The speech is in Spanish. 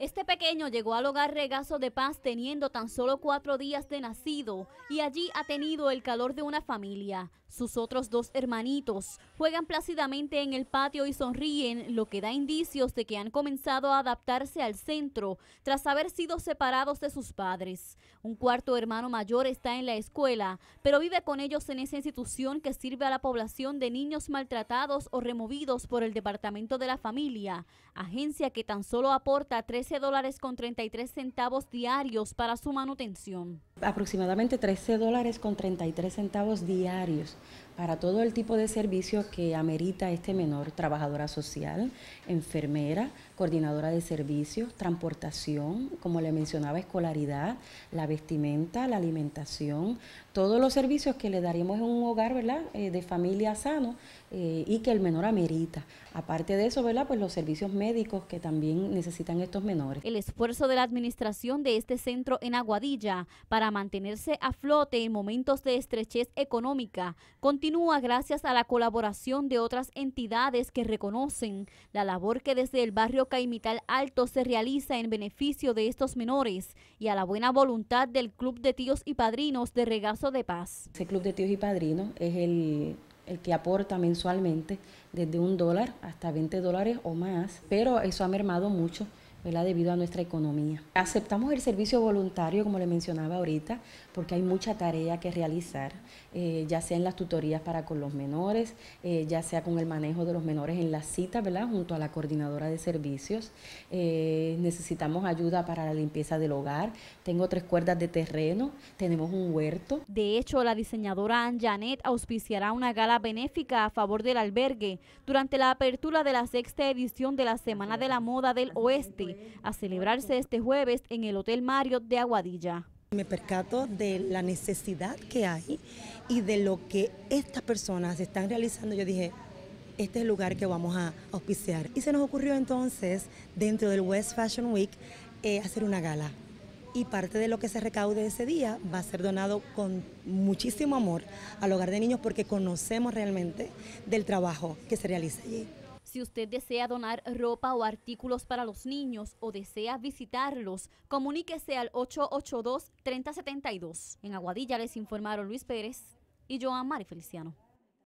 Este pequeño llegó al hogar Regazo de Paz teniendo tan solo cuatro días de nacido y allí ha tenido el calor de una familia. Sus otros dos hermanitos juegan plácidamente en el patio y sonríen, lo que da indicios de que han comenzado a adaptarse al centro tras haber sido separados de sus padres. Un cuarto hermano mayor está en la escuela, pero vive con ellos en esa institución que sirve a la población de niños maltratados o removidos por el Departamento de la Familia, agencia que tan solo aporta 13 dólares con 33 centavos diarios para su manutención. Aproximadamente 13 dólares con 33 centavos diarios para todo el tipo de servicios que amerita este menor, trabajadora social, enfermera, coordinadora de servicios, transportación, como le mencionaba, escolaridad, la vestimenta, la alimentación, todos los servicios que le daríamos en un hogar, ¿verdad?, eh, de familia sano eh, y que el menor amerita. Aparte de eso, ¿verdad?, pues los servicios médicos que también necesitan estos menores. El esfuerzo de la administración de este centro en Aguadilla para mantenerse a flote en momentos de estrechez económica continúa gracias a la colaboración de otras entidades que reconocen la labor que desde el barrio Caimital Alto se realiza en beneficio de estos menores y a la buena voluntad del Club de Tíos y Padrinos de Regazo de Paz. Ese Club de Tíos y Padrinos es el que aporta mensualmente desde un dólar hasta 20 dólares o más, pero eso ha mermado mucho debido a nuestra economía. Aceptamos el servicio voluntario, como le mencionaba ahorita, porque hay mucha tarea que realizar, eh, ya sea en las tutorías para con los menores, eh, ya sea con el manejo de los menores en la cita ¿verdad? junto a la coordinadora de servicios. Eh, necesitamos ayuda para la limpieza del hogar. Tengo tres cuerdas de terreno, tenemos un huerto. De hecho, la diseñadora Anjanet auspiciará una gala benéfica a favor del albergue durante la apertura de la sexta edición de la Semana de la Moda del Oeste a celebrarse este jueves en el Hotel Mario de Aguadilla. Me percato de la necesidad que hay y de lo que estas personas están realizando. Yo dije, este es el lugar que vamos a auspiciar. Y se nos ocurrió entonces, dentro del West Fashion Week, eh, hacer una gala. Y parte de lo que se recaude ese día va a ser donado con muchísimo amor al hogar de niños porque conocemos realmente del trabajo que se realiza allí. Si usted desea donar ropa o artículos para los niños o desea visitarlos, comuníquese al 882-3072. En Aguadilla les informaron Luis Pérez y Joan Mari Feliciano.